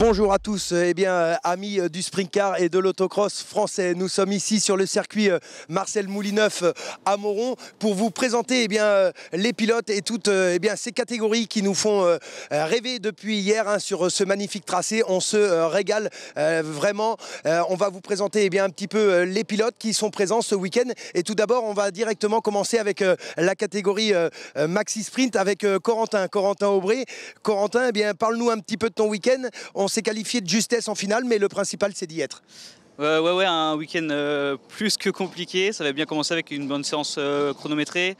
Bonjour à tous, et euh, eh bien, euh, amis euh, du sprint car et de l'autocross français. Nous sommes ici sur le circuit Marcel Moulineuf à Moron pour vous présenter eh bien, les pilotes et toutes eh bien, ces catégories qui nous font rêver depuis hier hein, sur ce magnifique tracé. On se régale vraiment. on va vous présenter bien, un petit peu les pilotes qui sont présents ce week-end. Et tout d'abord, on va directement commencer avec la catégorie Maxi Sprint avec Corentin, Corentin Aubry. Corentin, bien, parle-nous un petit peu de ton week-end. On s'est qualifié de justesse en finale, mais le principal, c'est d'y être. Euh, ouais, ouais, un week-end euh, plus que compliqué. Ça avait bien commencé avec une bonne séance euh, chronométrée.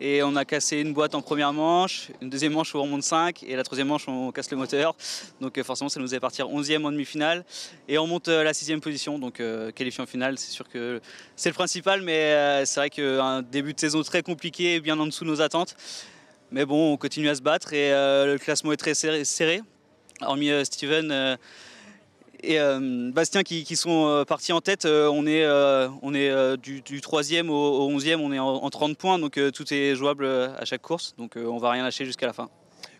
Et on a cassé une boîte en première manche, une deuxième manche où on remonte 5 et la troisième manche on casse le moteur. Donc forcément ça nous faisait partir 11e en demi-finale et on monte à la sixième position. Donc qualifié en finale, c'est sûr que c'est le principal, mais c'est vrai qu'un début de saison très compliqué, bien en dessous de nos attentes. Mais bon, on continue à se battre et le classement est très serré hormis euh, Steven euh, et euh, Bastien qui, sont partis en tête. on est, on est du, troisième 3e au, 11e, on est en, 30 points, donc tout est jouable à chaque course, donc on va rien lâcher jusqu'à la fin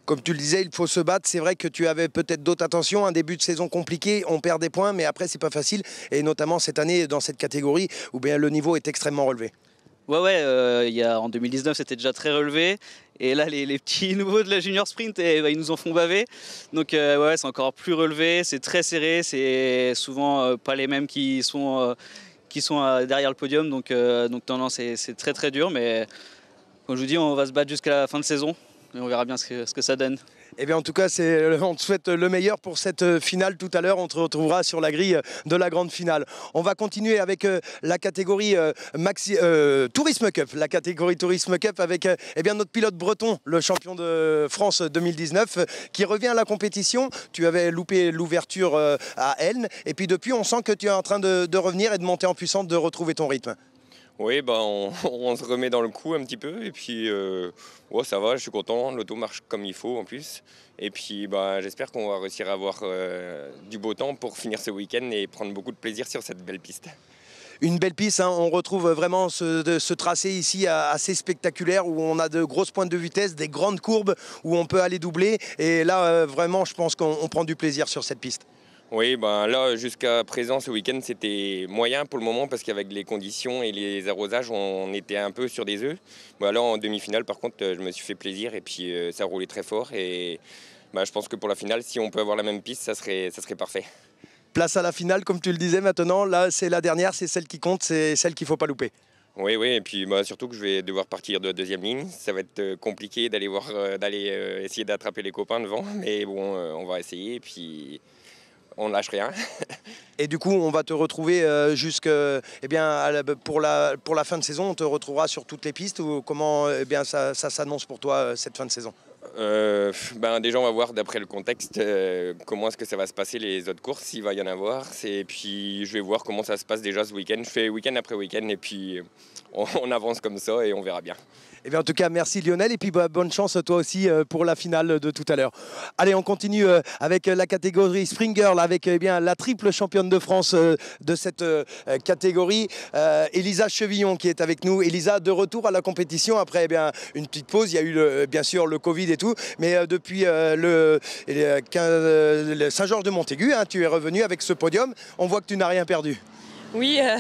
comme tu le disais, il faut se battre. C'est vrai que tu avais peut-être d'autres attentions. Un début de saison compliqué, on perd des points, mais après, c'est pas facile. Et notamment cette année, dans cette catégorie, où bien le niveau est extrêmement relevé. Ouais, ouais, euh, en 2019 c'était déjà très relevé. Et là, les, petits nouveaux de la junior sprint, et, eh, bah, ils nous en font baver. Donc, euh, ouais, c'est encore plus relevé, c'est très serré, c'est souvent euh, pas les mêmes qui sont, qui sont derrière le podium. Donc, donc non, c'est très très dur. Mais comme je vous dis, on va se battre jusqu'à la fin de saison et on verra bien ce que ça donne. Eh bien, en tout cas, euh, on te souhaite le meilleur pour cette euh, finale tout à l'heure. On te retrouvera sur la grille euh, de la grande finale. On va continuer avec la catégorie maxi, Tourisme Cup. La catégorie Tourisme Cup avec eh bien, notre pilote breton, le champion de France 2019, qui revient à la compétition. Tu avais loupé l'ouverture à Elne. Et puis depuis, on sent que tu es en train de, de revenir et de monter en puissance, de retrouver ton rythme. Oui, ben on, se remet dans le coup un petit peu et puis euh, ça va, je suis content, l'auto marche comme il faut en plus. Et puis ben, j'espère qu'on va réussir à avoir euh, du beau temps pour finir ce week-end et prendre beaucoup de plaisir sur cette belle piste une belle piste. Hein. On retrouve vraiment ce, tracé ici euh, assez spectaculaire où on a de grosses pointes de vitesse, des grandes courbes où on peut aller doubler. Et là, vraiment, je pense qu'on prend du plaisir sur cette piste. Oui, ben là, jusqu'à présent, ce week-end, c'était moyen pour le moment parce qu'avec les conditions et les arrosages, on était un peu sur des œufs. Bah, là, en demi-finale, par contre, je me suis fait plaisir et puis euh, ça roulait très fort. Et bah, je pense que pour la finale, si on peut avoir la même piste, ça serait, ça serait parfait. Place à la finale, comme tu le disais maintenant. Là, c'est la dernière, c'est celle qui compte, c'est celle qu'il ne faut pas louper. Oui, oui, et puis bah, surtout que je vais devoir partir de la deuxième ligne. Ça va être euh, compliqué d'aller voir, euh, d'aller essayer d'attraper les copains devant, mais bon, on va essayer. Et puis on ne lâche rien. Et du coup, on va te retrouver euh, jusque, eh bien, pour, la, pour la fin de saison, on te retrouvera sur toutes les pistes ou comment eh bien, ça, ça s'annonce pour toi euh, cette fin de saison euh, ben déjà on va voir d'après le contexte comment est-ce que ça va se passer les autres courses s'il va y en avoir et puis je vais voir comment ça se passe déjà ce week-end je fais week-end après week-end et puis on avance comme ça et on verra bien eh en tout cas, merci Lionel. Et puis, bah, bonne chance toi aussi euh, pour la finale de tout à l'heure. Allez, on continue euh, avec euh, la catégorie Springer, avec eh bien, la triple championne de France de cette catégorie, Elisa Chevillon, qui est avec nous. Elisa, de retour à la compétition après eh bien, une petite pause. Il y a eu, bien sûr, le Covid et tout. Mais depuis le, Saint-Georges de Montaigu, hein, tu es revenu avec ce podium. On voit que tu n'as rien perdu. Oui, euh,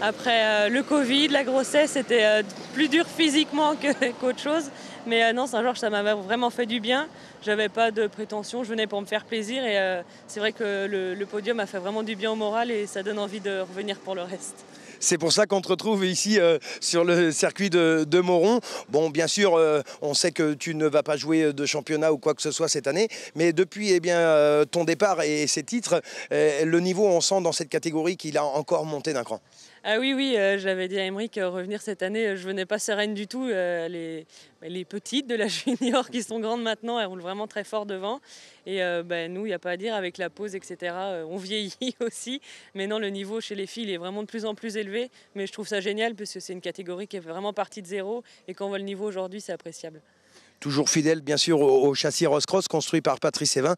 après euh, le Covid, la grossesse, c'était euh, plus dur physiquement qu'autre chose. Mais non, Saint-Georges, ça m'avait vraiment fait du bien. J'avais pas de prétention, je venais pour me faire plaisir. Et c'est vrai que le podium a fait vraiment du bien au moral et ça donne envie de revenir pour le reste. C'est pour ça qu'on te retrouve ici euh, sur le circuit de, Moron. Bon, bien sûr, euh, on sait que tu ne vas pas jouer euh, de championnat ou quoi que ce soit cette année, mais depuis eh bien, ton départ et, et ces titres, le niveau, on sent dans cette catégorie qu'il a encore monté d'un cran. Ah oui, oui, euh, j'avais dit à Emmerich euh, revenir cette année, euh, je venais pas sereine du tout. les, bah, les, petites de la junior qui sont grandes maintenant, elles roulent vraiment très fort devant. Et ben nous, il n'y a pas à dire, avec la pause, etc., on vieillit aussi. Mais non, le niveau chez les filles, est vraiment de plus en plus élevé. Mais je trouve ça génial puisque c'est une catégorie qui est vraiment partie de zéro. Et quand on voit le niveau aujourd'hui, c'est appréciable. Toujours fidèle, bien sûr, au, châssis Ross-Cross construit par Patrice Evin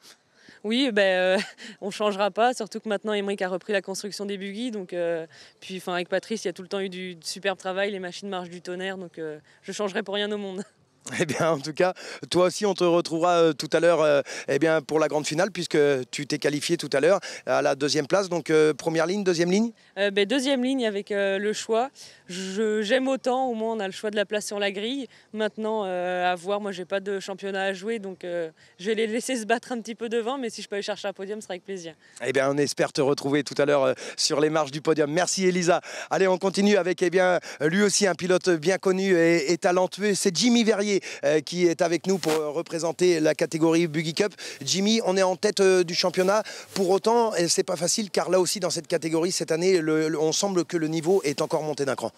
oui, ben, euh, on changera pas, surtout que maintenant Emmerich a repris la construction des buggy. Donc, euh, puis avec Patrice, il y a tout le temps eu du, superbe travail, les machines marchent du tonnerre, donc euh, je changerai pour rien au monde. Eh bien, en tout cas, toi aussi, on te retrouvera euh, tout à l'heure euh, eh bien, pour la grande finale, puisque tu t'es qualifié tout à l'heure à la deuxième place. Donc, euh, première ligne, deuxième ligne ben, Deuxième ligne avec le choix. J'aime autant, au moins, on a le choix de la place sur la grille. Maintenant, à voir, moi, j'ai pas de championnat à jouer, donc je vais les laisser se battre un petit peu devant, mais si je peux aller chercher un podium, ce sera avec plaisir. Eh bien, on espère te retrouver tout à l'heure sur les marches du podium. Merci, Elisa. Allez, on continue avec eh bien, lui aussi un pilote bien connu et talentueux, c'est Jimmy Verrier. Euh, qui est avec nous pour euh, représenter la catégorie Buggy Cup. Jimmy, on est en tête euh, du championnat. Pour autant, c'est pas facile car là aussi dans cette catégorie cette année, on semble que le niveau est encore monté d'un cran.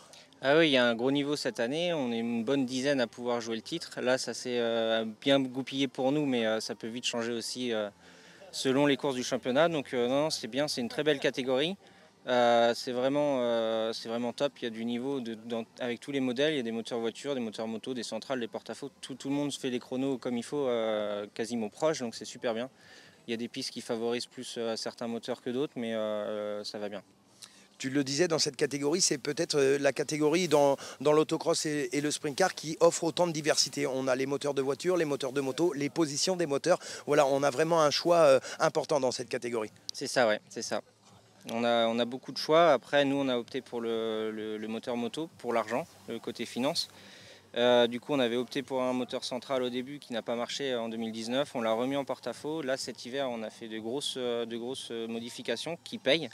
Ah oui, il y a un gros niveau cette année. On est une bonne dizaine à pouvoir jouer le titre. Là, ça s'est bien goupillé pour nous, mais ça peut vite changer aussi selon les courses du championnat. Donc non c'est bien, c'est une très belle catégorie. Euh, c'est vraiment, euh, vraiment top, il y a du niveau avec tous les modèles, il y a des moteurs voitures, des moteurs moto, des centrales, des porte-à-faux, tout, le monde fait les chronos comme il faut, euh, quasiment proche, donc c'est super bien. Il y a des pistes qui favorisent plus certains moteurs que d'autres, mais ça va bien. Tu le disais, dans cette catégorie, c'est peut-être la catégorie dans, l'autocross et, et, le sprint car qui offre autant de diversité. On a les moteurs de voiture, les moteurs de moto, les positions des moteurs. Voilà, on a vraiment un choix important dans cette catégorie. C'est ça, ouais, c'est ça. On a, beaucoup de choix. Après, nous, on a opté pour le, moteur moto, pour l'argent, le côté finance. Euh, du coup, on avait opté pour un moteur central au début qui n'a pas marché euh, en 2019. On l'a remis en porte-à-faux. Là, cet hiver, on a fait de grosses, euh, de grosses modifications qui payent.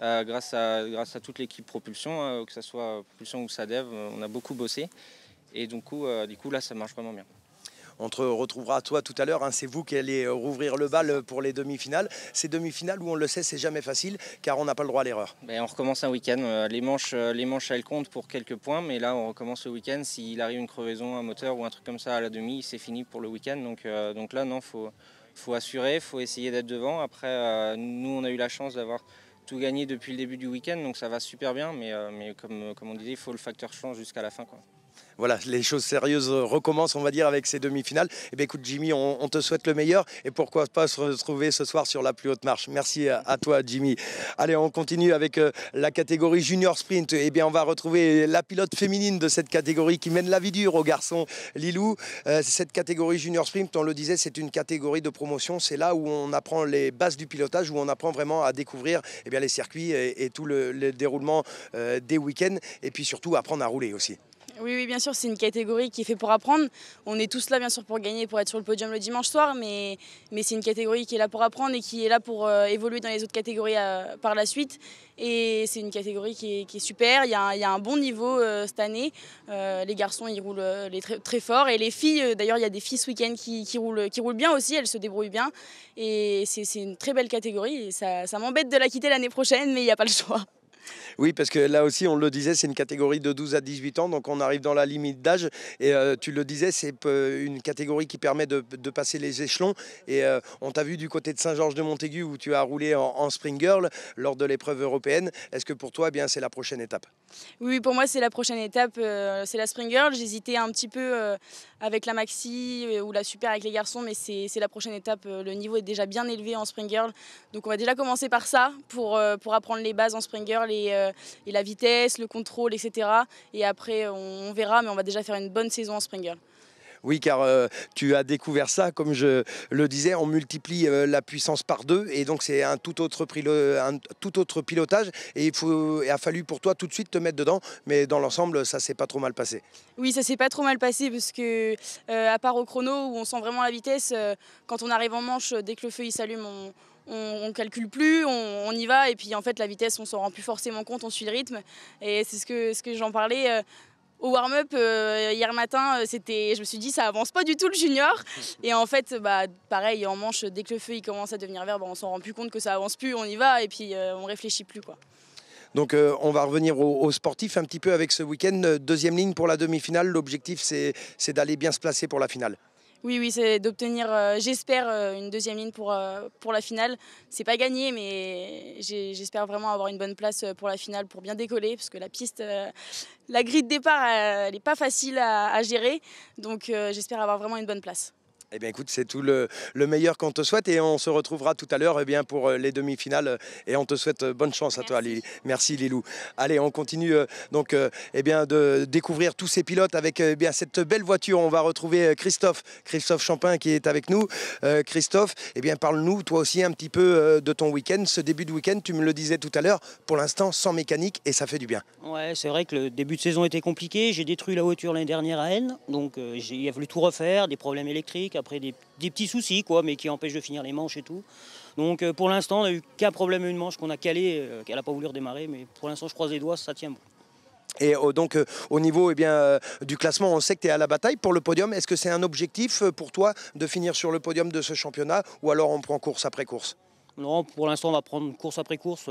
grâce, à, grâce à toute l'équipe propulsion, hein, que ce soit propulsion ou SADEV, on a beaucoup bossé. Et donc, du coup, là, ça marche vraiment bien on te retrouvera toi tout à l'heure. Hein. c'est vous qui allez euh, rouvrir le bal euh, pour les demi-finales. Ces demi-finales où on le sait, c'est jamais facile car on n'a pas le droit à l'erreur. Ben, on recommence un week-end. Euh, les manches, les manches, elles comptent pour quelques points, mais là, on recommence le week-end. S'il arrive une crevaison, un moteur ou un truc comme ça à la demi, c'est fini pour le week-end. Donc, donc là, non, faut faut assurer, faut essayer d'être devant. Après, nous, on a eu la chance d'avoir tout gagné depuis le début du week-end, donc ça va super bien. Mais, comme, on disait, il faut le facteur chance jusqu'à la fin voilà, les choses sérieuses recommencent, on va dire, avec ces demi-finales. Et eh bien, écoute, Jimmy, on, te souhaite le meilleur et pourquoi pas se retrouver ce soir sur la plus haute marche. Merci à, toi, Jimmy. Allez, on continue avec euh, la catégorie junior sprint. Eh bien, on va retrouver la pilote féminine de cette catégorie qui mène la vie dure au garçon Lilou. Euh, cette catégorie junior sprint, on le disait, c'est une catégorie de promotion. C'est là où on apprend les bases du pilotage, où on apprend vraiment à découvrir eh bien, les circuits et, tout le, déroulement euh, des week-ends et puis surtout apprendre à rouler aussi. Oui, oui, bien sûr, c'est une catégorie qui est faite pour apprendre. On est tous là, bien sûr, pour gagner, pour être sur le podium le dimanche soir, mais, mais c'est une catégorie qui est là pour apprendre et qui est là pour euh, évoluer dans les autres catégories euh, par la suite. Et c'est une catégorie qui est, super. Il y, a un, bon niveau euh, cette année. les garçons, ils roulent les très, très fort. Et les filles, d'ailleurs, il y a des filles ce week-end qui, roulent, qui roulent bien aussi, elles se débrouillent bien. Et c'est une très belle catégorie. ça, ça m'embête de la quitter l'année prochaine, mais il n'y a pas le choix. Oui, parce que là aussi, on le disait, c'est une catégorie de 12 à 18 ans, donc on arrive dans la limite d'âge. Et euh, tu le disais, c'est euh, une catégorie qui permet de, passer les échelons. Et euh, on t'a vu du côté de Saint-Georges-de-Montaigu où tu as roulé en, Spring Girl lors de l'épreuve européenne. Est-ce que pour toi, eh bien, c'est la prochaine étape Oui, pour moi, c'est la prochaine étape. c'est la Spring Girl. J'hésitais un petit peu avec la maxi euh, ou la super avec les garçons, mais c'est la prochaine étape. Euh, le niveau est déjà bien élevé en Spring Donc on va déjà commencer par ça pour, euh, pour apprendre les bases en Spring et, la vitesse, le contrôle, etc. Et après, on, verra, mais on va déjà faire une bonne saison en Spring oui, car euh, tu as découvert ça, comme je le disais, on multiplie euh, la puissance par deux et donc c'est un, tout autre un tout autre pilotage et il, a fallu pour toi tout de suite te mettre dedans, mais dans l'ensemble, ça s'est pas trop mal passé. Oui, ça s'est pas trop mal passé parce que, euh, à part au chrono où on sent vraiment la vitesse, quand on arrive en manche, dès que le feu il s'allume, on, ne calcule plus, on, y va, et puis en fait la vitesse, on s'en rend plus forcément compte, on suit le rythme. Et c'est ce que, j'en parlais au warm-up euh, hier matin, euh, c'était, je me suis dit ça avance pas du tout le junior. Et en fait, bah, pareil, en manche, dès que le feu il commence à devenir vert, on bah, on s'en rend plus compte que ça avance plus, on y va et puis euh, on réfléchit plus quoi. Donc on va revenir aux au sportifs un petit peu avec ce week-end. Deuxième ligne pour la demi-finale, l'objectif c'est d'aller bien se placer pour la finale. Oui, oui, c'est d'obtenir, euh, j'espère, euh, une deuxième ligne pour, euh, pour la finale. C'est pas gagné, mais j'espère vraiment avoir une bonne place pour la finale pour bien décoller, parce que la piste, la grille de départ, elle n'est pas facile à gérer. Donc j'espère avoir vraiment une bonne place. Eh bien, écoute, c'est tout le, meilleur qu'on te souhaite et on se retrouvera tout à l'heure eh bien, pour euh, les demi-finales euh, et on te souhaite euh, bonne chance à toi, Merci, Lilou. Allez, on continue donc eh bien, de découvrir tous ces pilotes avec eh bien, cette belle voiture. On va retrouver Christophe, Christophe Champin qui est avec nous. Christophe, bien, parle-nous toi aussi un petit peu de ton week-end. Ce début de week-end, tu me le disais tout à l'heure, pour l'instant sans mécanique et ça fait du bien. Ouais, c'est vrai que le début de saison était compliqué. J'ai détruit la voiture l'année dernière à N, donc il a fallu tout refaire, des problèmes électriques après des, petits soucis, quoi, mais qui empêchent de finir les manches et tout. Donc euh, pour l'instant, on n'a eu qu'un problème, une manche qu'on a calée, euh, qu'elle n'a pas voulu redémarrer, mais pour l'instant, je croise les doigts, ça tient Et euh, donc au niveau eh bien, du classement, on sait que tu es à la bataille pour le podium. Est-ce que c'est un objectif pour toi de finir sur le podium de ce championnat ou alors on prend course après course Non, pour l'instant on va prendre course après course.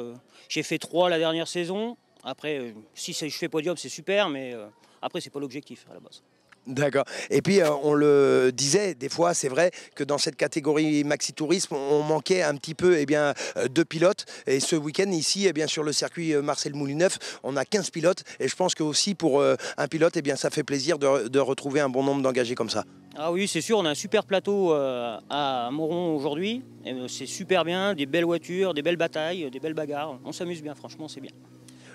J'ai fait trois la dernière saison. Après, si je fais podium, c'est super, mais après, c'est pas l'objectif à la base. D'accord. Et puis, euh, on le disait, des fois, c'est vrai que dans cette catégorie maxi-tourisme, on manquait un petit peu eh bien, euh, de pilotes. Et ce week-end, ici, eh bien, sur le circuit euh, Marcel Moulineuf, on a 15 pilotes. Et je pense que aussi pour un pilote, eh bien, ça fait plaisir de, retrouver un bon nombre d'engagés comme ça. Ah oui, c'est sûr, on a un super plateau à Moron aujourd'hui. C'est super bien, des belles voitures, des belles batailles, des belles bagarres. On s'amuse bien, franchement, c'est bien.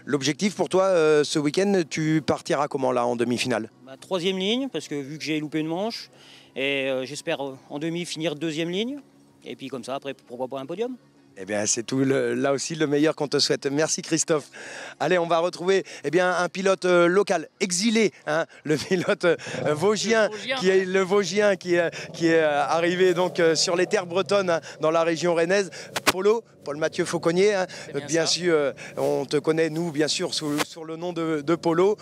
L'objectif pour toi euh, ce week-end, tu partiras comment là en demi-finale Troisième ligne, parce que vu que j'ai loupé une manche, et euh, j'espère euh, en demi finir deuxième ligne. Et puis comme ça, après, pourquoi pas un podium eh bien, c'est tout là aussi le meilleur qu'on te souhaite. Merci Christophe. Allez, on va retrouver eh bien, un pilote euh, local, exilé, hein, le pilote euh, Vosgien, qui est le qui, qui est euh, arrivé donc sur les terres bretonnes hein, dans la région rennaise. Polo, Paul Mathieu Fauconnier, hein, bien, sûr, on te connaît nous bien sûr sur le nom de, Polo.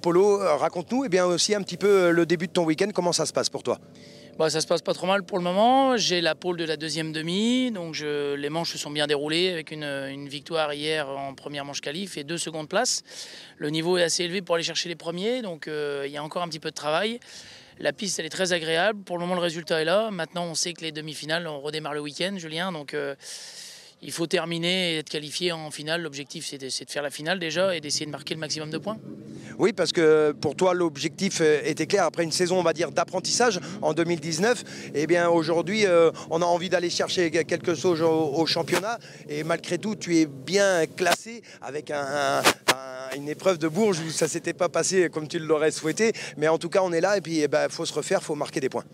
Polo, raconte-nous eh bien aussi un petit peu le début de ton week-end, comment ça se passe pour toi bah, ça se passe pas trop mal pour le moment. J'ai la pôle de la deuxième demi, donc je, les manches se sont bien déroulées avec une, victoire hier en première manche qualif et deux secondes places. Le niveau est assez élevé pour aller chercher les premiers, donc euh, il y a encore un petit peu de travail. La piste, elle est très agréable. Pour le moment, le résultat est là. Maintenant, on sait que les demi-finales, on redémarre le week-end, Julien, donc. Euh, il faut terminer et être qualifié en finale. L'objectif, c'est de, faire la finale déjà et d'essayer de marquer le maximum de points. Oui, parce que pour toi, l'objectif euh, était clair. Après une saison, on va dire, d'apprentissage en 2019, eh bien aujourd'hui, euh, on a envie d'aller chercher quelques chose au, championnat. Et malgré tout, tu es bien classé avec une épreuve de Bourges où ça s'était pas passé comme tu l'aurais souhaité. Mais en tout cas, on est là et puis il eh ben, faut se refaire, faut marquer des points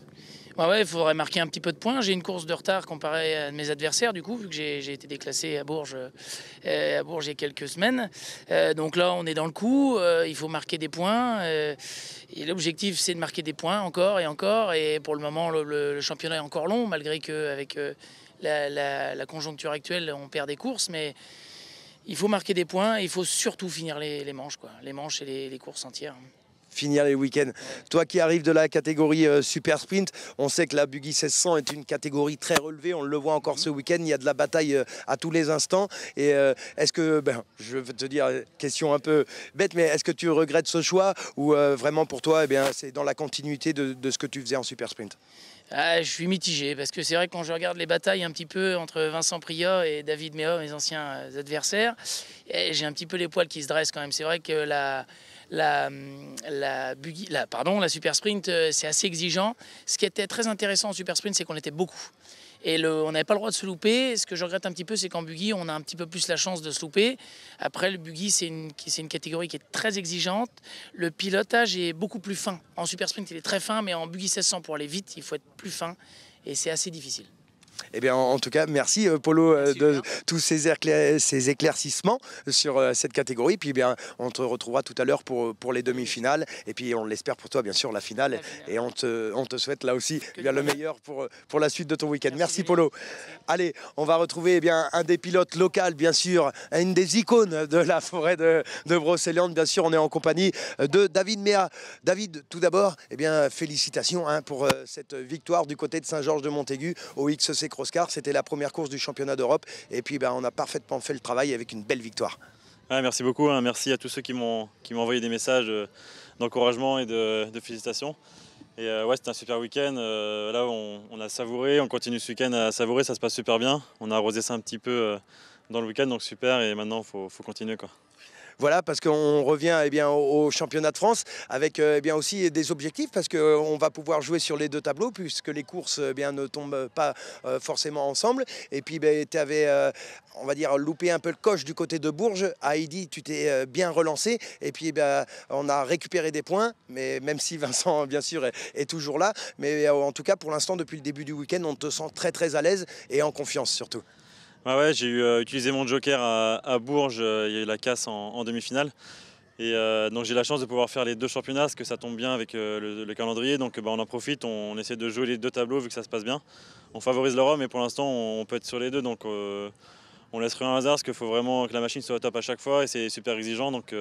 ouais, il faudrait marquer un petit peu de points. J'ai une course de retard comparée à mes adversaires, du coup, vu que j'ai été déclassé à Bourges, euh, à Bourges il y a quelques semaines. Euh, donc là, on est dans le coup. Euh, il faut marquer des points. et l'objectif, c'est de marquer des points encore et encore. Et pour le moment, le, championnat est encore long, malgré qu'avec la, la, conjoncture actuelle, on perd des courses. Mais il faut marquer des points. Et il faut surtout finir les, manches, quoi. Les manches et les, les courses entières finir les week-ends. Toi qui arrives de la catégorie euh, super sprint, on sait que la Buggy 1600 est une catégorie très relevée. On le voit encore ce week-end. Il y a de la bataille euh, à tous les instants. Et euh, est-ce que, ben, je veux te dire, question un peu bête, mais est-ce que tu regrettes ce choix ou vraiment pour toi, et eh bien, c'est dans la continuité de, ce que tu faisais en super sprint ah, je suis mitigé parce que c'est vrai que quand je regarde les batailles un petit peu entre Vincent Priat et David Méo, mes anciens adversaires, eh, j'ai un petit peu les poils qui se dressent quand même. C'est vrai que la, la, la, buggy, la, pardon, la super sprint, euh, c'est assez exigeant. Ce qui était très intéressant en super sprint, c'est qu'on était beaucoup. Et le, on n'avait pas le droit de se louper. Ce que je regrette un petit peu, c'est qu'en buggy, on a un petit peu plus la chance de se louper. Après, le buggy, c'est une, une, catégorie qui est très exigeante. Le pilotage est beaucoup plus fin. En super sprint, il est très fin, mais en buggy 1600, pour aller vite, il faut être plus fin. Et c'est assez difficile. Eh bien, en, tout cas, merci euh, Polo euh, de tous ces, éclaircissements sur euh, cette catégorie. Puis, eh bien, on te retrouvera tout à l'heure pour, pour les demi-finales. Et puis, on l'espère pour toi, bien sûr, la finale. Et on te, souhaite là aussi eh le meilleur pour, pour la suite de ton week-end. Merci, Polo. Allez, on va retrouver eh bien, un des pilotes locaux, bien sûr, une des icônes de la forêt de, de Bien sûr, on est en compagnie de David Mea. David, tout d'abord, bien, félicitations hein, pour cette victoire du côté de Saint-Georges de Montaigu au XC Crosscar. C'était la première course du championnat d'Europe. Et puis, ben, on a parfaitement fait le travail avec une belle victoire. merci beaucoup. Hein. Merci à tous ceux qui m'ont envoyé des messages euh, d'encouragement et de, félicitations. Et euh, ouais, c'était un super week-end. Euh, là, on, a savouré. On continue ce week-end à savourer. Ça se passe super bien. On a arrosé ça un petit peu dans le week-end, donc super. Et maintenant, il faut, faut continuer. quoi. Voilà, parce qu'on revient eh bien, au, championnat de France avec euh, eh bien, aussi des objectifs, parce qu'on euh, va pouvoir jouer sur les deux tableaux, puisque les courses eh ne tombent pas euh, forcément ensemble. Et puis, ben, tu avais, on va dire, loupé un peu le coche du côté de Bourges. Heidi, tu t'es bien relancé. Et puis, ben, on a récupéré des points, mais même si Vincent, bien sûr, est toujours là. Mais en tout cas, pour l'instant, depuis le début du week-end, on te sent très, très à l'aise et en confiance surtout ouais, j'ai euh, utilisé mon joker à, Bourges, euh, il y a eu la casse en, demi-finale. Et euh, donc j'ai la chance de pouvoir faire les deux championnats, parce que ça tombe bien avec le, calendrier. Donc bah, on en profite, on, essaie de jouer les deux tableaux vu que ça se passe bien. On favorise l'Europe, mais pour l'instant on, peut être sur les deux. Donc on laisse rien au hasard, parce qu'il faut vraiment que la machine soit au top à chaque fois, et c'est super exigeant. Donc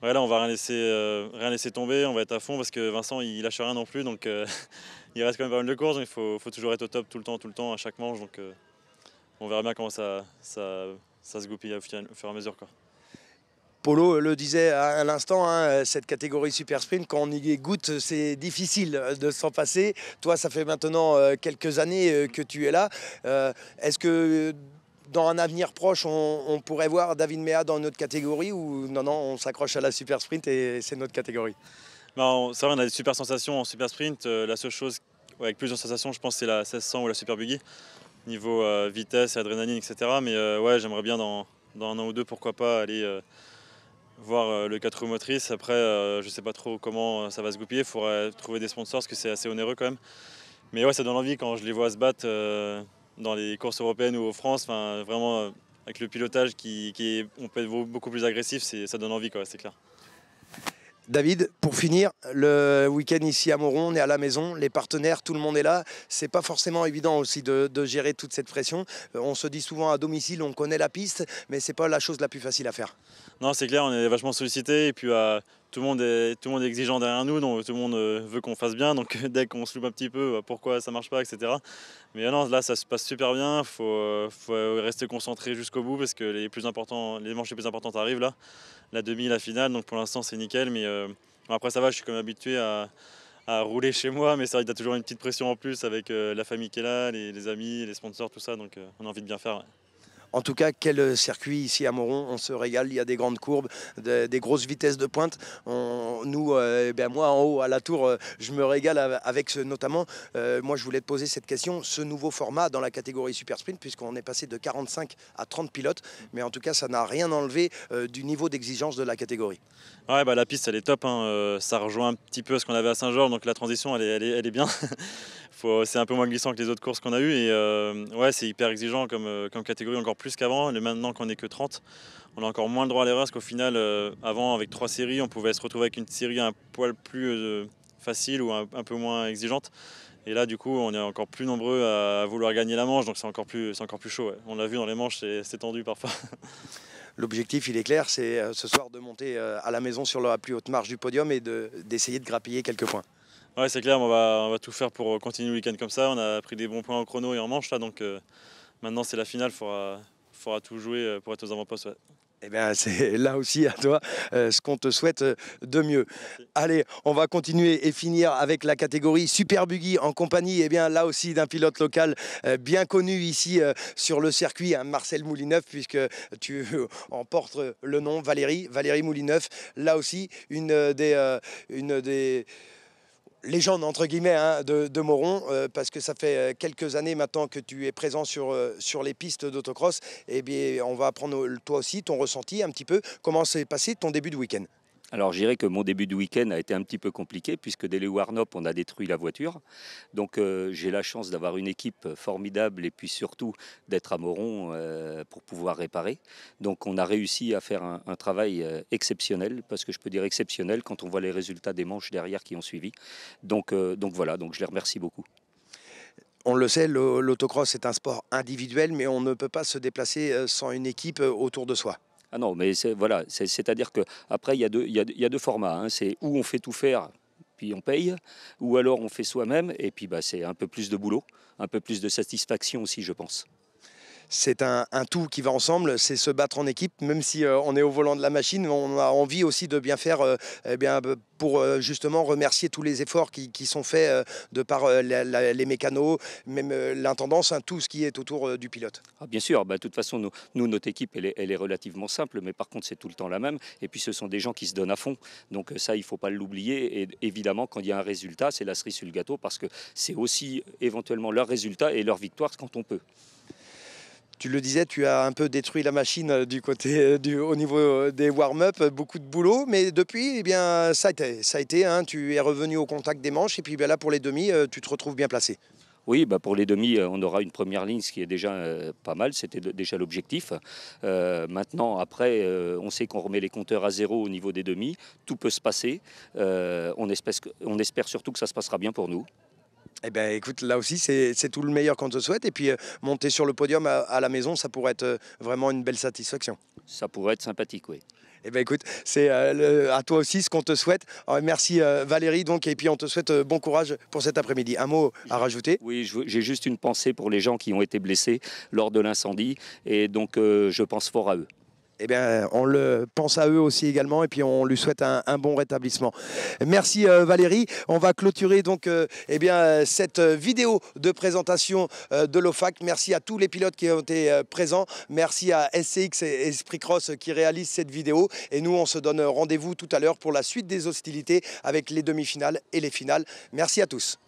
voilà, on va rien laisser, tomber, on va être à fond, parce que Vincent il lâche rien non plus. Donc il reste quand même pas mal de courses, il faut, toujours être au top tout le temps, tout le temps, à chaque manche on verra bien comment ça, ça, se goupille au fur et à mesure. Quoi. Polo euh, le disait à l'instant, hein, euh, cette catégorie super sprint, quand on y goûte, c'est difficile euh, de s'en passer. Toi, ça fait maintenant quelques années que tu es là. Est-ce que dans un avenir proche, on, pourrait voir David Mea dans notre catégorie ou non, non, on s'accroche à la super sprint et c'est notre catégorie ben, C'est vrai, on a des super sensations en super sprint. la seule chose avec plus de sensations, je pense, c'est la 1600 ou la super buggy niveau euh, vitesse, adrénaline, etc. Mais euh, ouais, j'aimerais bien dans, dans, un an ou deux, pourquoi pas, aller euh, voir le 4 roues motrices. Après, je sais pas trop comment ça va se goupiller. Il faudrait trouver des sponsors, parce que c'est assez onéreux quand même. Mais ouais, ça donne envie quand je les vois se battre dans les courses européennes ou en France. Enfin, vraiment, avec le pilotage qui, est, on peut être beaucoup plus agressif, ça donne envie, c'est clair. David, pour finir, le week-end ici à Moron, on est à la maison, les partenaires, tout le monde est là. C'est pas forcément évident aussi de, gérer toute cette pression. Euh, on se dit souvent à domicile, on connaît la piste, mais c'est pas la chose la plus facile à faire. Non, c'est clair, on est vachement sollicité et puis tout le monde est tout le monde exigeant derrière nous, donc tout le monde euh, veut qu'on fasse bien. Donc dès qu'on se loupe un petit peu, bah, pourquoi ça marche pas, etc. Mais non, là ça se passe super bien. Faut, euh, faut rester concentré jusqu'au bout parce que les plus importants, les manches les plus importantes arrivent là, la demi, la finale. Donc pour l'instant c'est nickel, mais euh, après ça va. Je suis comme habitué à, rouler chez moi, mais ça vrai y a toujours une petite pression en plus avec la famille qui est là, les, amis, les sponsors, tout ça. Donc on a envie de bien faire. En tout cas, quel euh, circuit ici à Moron On se régale, il y a des grandes courbes, des grosses vitesses de pointe. nous, euh, eh ben, moi en haut à la tour, euh, je me régale avec ce, notamment, moi je voulais te poser cette question, ce nouveau format dans la catégorie Super Sprint, puisqu'on est passé de 45 à 30 pilotes, mais en tout cas ça n'a rien enlevé du niveau d'exigence de la catégorie. Ouais, bah, la piste elle est top, hein, ça rejoint un petit peu ce qu'on avait à Saint-Georges, donc la transition elle est, elle est bien. c'est un peu moins glissant que les autres courses qu'on a eues. Et euh, ouais, c'est hyper exigeant comme, euh, catégorie, encore plus qu'avant. Maintenant qu'on n'est que 30, on a encore moins le droit à l'erreur, parce qu'au final, euh, avant, avec trois séries, on pouvait se retrouver avec une série un poil plus facile ou un, peu moins exigeante. Et là, du coup, on est encore plus nombreux à, vouloir gagner la manche, donc c'est encore, plus, encore plus chaud. On l'a vu dans les manches, c'est tendu parfois. L'objectif, il est clair, c'est ce soir de monter à la maison sur la plus haute marge du podium et d'essayer de grappiller quelques points. Ouais, c'est clair, on va, on va, tout faire pour euh, continuer le week-end comme ça. On a pris des bons points en chrono et en manche, là, donc euh, maintenant c'est la finale, il faudra, tout jouer euh, pour être aux avant-postes. Eh bien, c'est là aussi à toi ce qu'on te souhaite de mieux. Allez, on va continuer et finir avec la catégorie Super Buggy en compagnie, eh bien, là aussi d'un pilote local bien connu ici sur le circuit, hein, Marcel Moulineuf, puisque tu emportes le nom, Valérie, Valérie Moulineuf. Là aussi, une des, une des légende entre guillemets hein, de, Moron, euh, parce que ça fait euh, quelques années maintenant que tu es présent sur, euh, sur les pistes d'autocross. Et eh bien, on va apprendre toi aussi ton ressenti un petit peu. Comment s'est passé ton début de week-end alors je dirais que mon début de week-end a été un petit peu compliqué puisque dès les Warnop on a détruit la voiture. Donc euh, j'ai la chance d'avoir une équipe formidable et puis surtout d'être à Moron euh, pour pouvoir réparer. Donc on a réussi à faire un, travail euh, exceptionnel parce que je peux dire exceptionnel quand on voit les résultats des manches derrière qui ont suivi. Donc, donc voilà, donc je les remercie beaucoup. On le sait, l'autocross est un sport individuel, mais on ne peut pas se déplacer sans une équipe autour de soi. Ah non, mais voilà, c'est-à-dire qu'après, il y, a deux, y, deux formats. Hein. C'est où on fait tout faire, puis on paye, ou alors on fait soi-même, et puis bah, c'est un peu plus de boulot, un peu plus de satisfaction aussi, je pense c'est un, tout qui va ensemble, c'est se battre en équipe, même si euh, on est au volant de la machine, on a envie aussi de bien faire euh, eh euh, pour justement remercier tous les efforts qui, sont faits de par les mécanos, même l'intendance, hein, tout ce qui est autour du pilote. Ah, bien sûr, bah, de toute façon, nous, notre équipe, elle est, elle est, relativement simple, mais par contre, c'est tout le temps la même. Et puis, ce sont des gens qui se donnent à fond. Donc ça, il ne faut pas l'oublier. Et évidemment, quand il y a un résultat, c'est la cerise sur le gâteau, parce que c'est aussi éventuellement leur résultat et leur victoire quand on peut. Tu le disais, tu as un peu détruit la machine euh, du côté euh, du, au niveau euh, des warm-up, beaucoup de boulot, mais depuis, eh bien, ça a été, ça a été hein, tu es revenu au contact des manches, et puis ben, là pour les demi, tu te retrouves bien placé. Oui, bah pour les demi, on aura une première ligne, ce qui est déjà pas mal, c'était déjà l'objectif. maintenant, après, on sait qu'on remet les compteurs à zéro au niveau des demi, tout peut se passer. on, espère, on espère surtout que ça se passera bien pour nous. Eh bien, écoute, là aussi, c'est tout le meilleur qu'on te souhaite. Et puis, euh, monter sur le podium à, la maison, ça pourrait être euh, vraiment une belle satisfaction. Ça pourrait être sympathique, oui. Eh bien, écoute, c'est euh, à toi aussi ce qu'on te souhaite. Ah, merci Valérie, donc, et puis on te souhaite bon courage pour cet après-midi. Un mot à rajouter Oui, j'ai juste une pensée pour les gens qui ont été blessés lors de l'incendie. Et donc, je pense fort à eux eh bien, on le pense à eux aussi également et puis on lui souhaite un, bon rétablissement. Merci euh, Valérie. On va clôturer donc euh, eh cette vidéo de présentation euh, de l'OFAC. Merci à tous les pilotes qui ont été présents. Merci à SCX et Esprit Cross qui réalisent cette vidéo. Et nous, on se donne rendez-vous tout à l'heure pour la suite des hostilités avec les demi-finales et les finales. Merci à tous.